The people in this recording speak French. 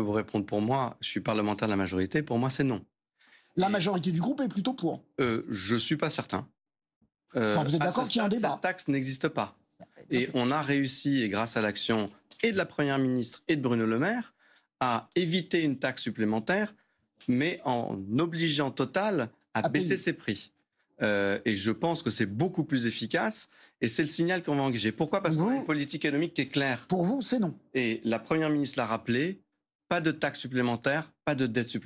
vous répondre pour moi. Je suis parlementaire de la majorité. Pour moi, c'est non. La majorité du groupe est plutôt pour. Euh, je suis pas certain. Euh, vous êtes d'accord qu'il y a un débat Cette taxe n'existe pas. Bah, et on a réussi, et grâce à l'action et de la Première ministre et de Bruno Le Maire, à éviter une taxe supplémentaire, mais en obligeant Total à, baisser ses prix. Euh, et je pense que c'est beaucoup plus efficace. Et c'est le signal qu'on va engager. Pourquoi Parce qu'on a une politique économique qui est claire. Pour vous, c'est non. Et la Première ministre l'a rappelé, pas de taxes supplémentaires, pas de dettes supplémentaires.